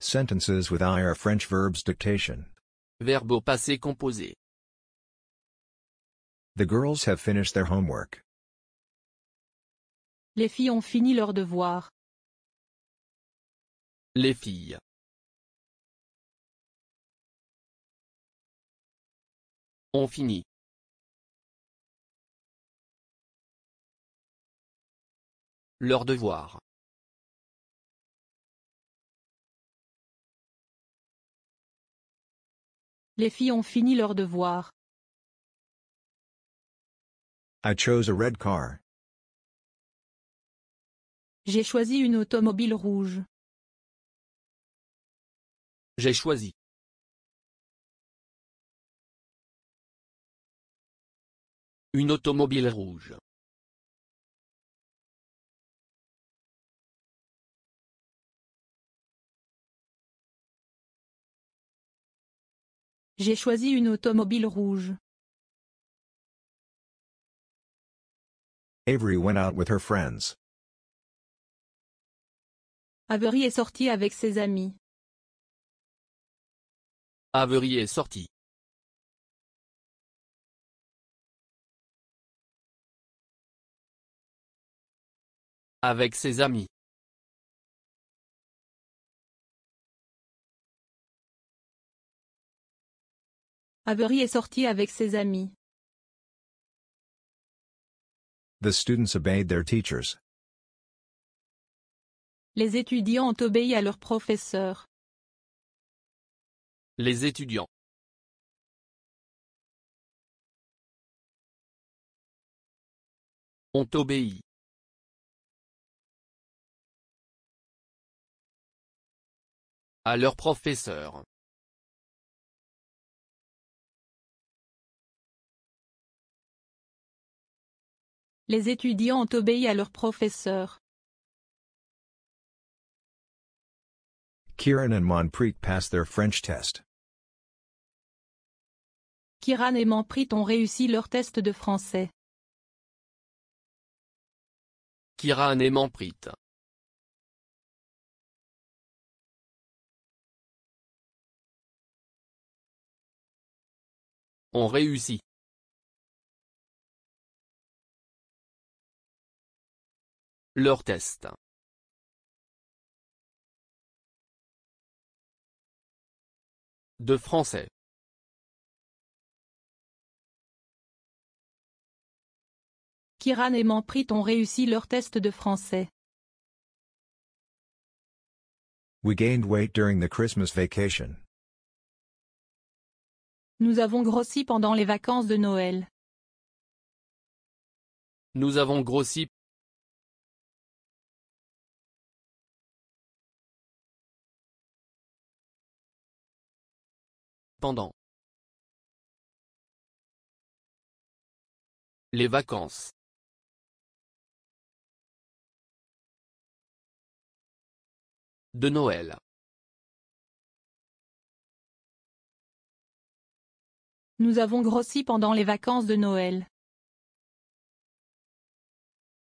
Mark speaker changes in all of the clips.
Speaker 1: Sentences with I are French verbs dictation.
Speaker 2: Verbe au passé composé.
Speaker 1: The girls have finished their homework.
Speaker 2: Les filles ont fini leur devoir. Les filles. Ont fini. Leur devoir. Les filles ont fini leur devoir. I chose a red car. J'ai choisi une automobile rouge. J'ai choisi. Une automobile rouge. J'ai choisi une automobile rouge. Avery went out with her friends. Avery est sorti avec ses amis. Avery est sorti. Avec ses amis. Avery est sorti avec ses amis. Les étudiants ont obéi à leurs professeurs. Les étudiants. Ont obéi. À leurs professeurs. Les étudiants ont obéi à leur professeur.
Speaker 1: Kiran and Monpreet passed their French test.
Speaker 2: Kiran et Monpreet ont réussi leur test de français. Kiran et Manpreet. Ont réussi. Leur test de français. Kiran et Manprit ont réussi leur test de français.
Speaker 1: We gained weight during the Christmas vacation.
Speaker 2: Nous avons grossi pendant les vacances de Noël. Nous avons grossi pendant les vacances. De Noël. Nous avons grossi pendant les vacances de Noël.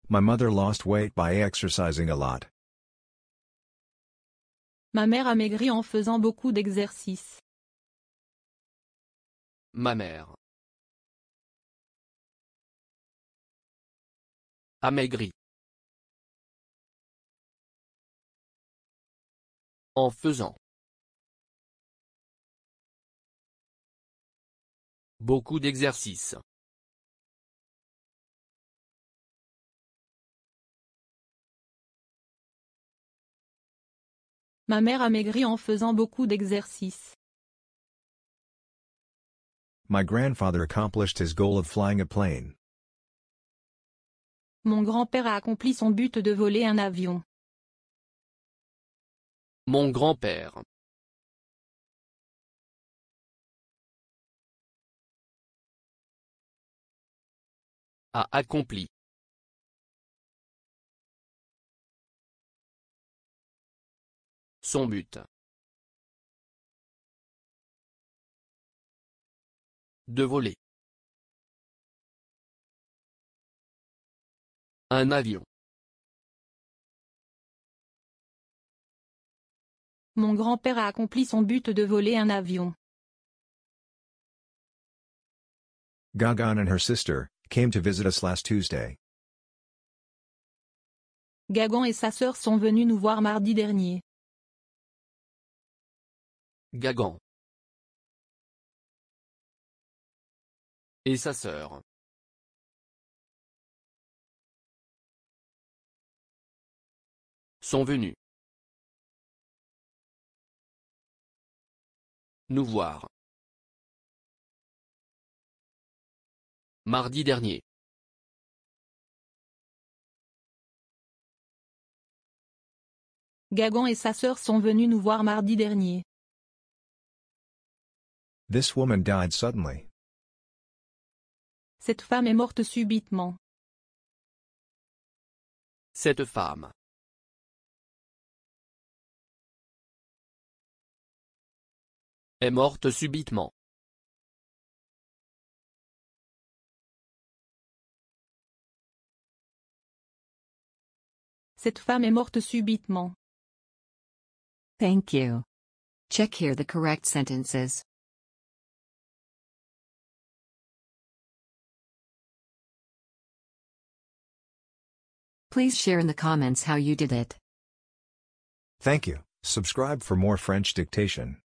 Speaker 1: My mother lost weight by exercising a lot.
Speaker 2: Ma mère a maigri en faisant beaucoup d'exercices. Ma mère. maigri En faisant. Beaucoup d'exercices. Ma mère a maigri en faisant beaucoup d'exercices.
Speaker 1: Mon grand-père
Speaker 2: a accompli son but de voler un avion. Mon grand-père. a accompli. Son but. de voler. Un avion. Mon grand-père a accompli son but de voler un avion.
Speaker 1: Gagan and her sister came to visit us last Tuesday.
Speaker 2: Gagan et sa sœur sont venus nous voir mardi dernier. Gagan. Et sa sœur. sont venus nous voir mardi dernier. Gagan et sa sœur sont venus nous voir mardi dernier.
Speaker 1: This woman died suddenly.
Speaker 2: Cette femme est morte subitement. Cette femme. est morte subitement. Cette femme est morte subitement. Thank you. Check here the correct sentences. Please share in the comments how you did it.
Speaker 1: Thank you. Subscribe for more French dictation.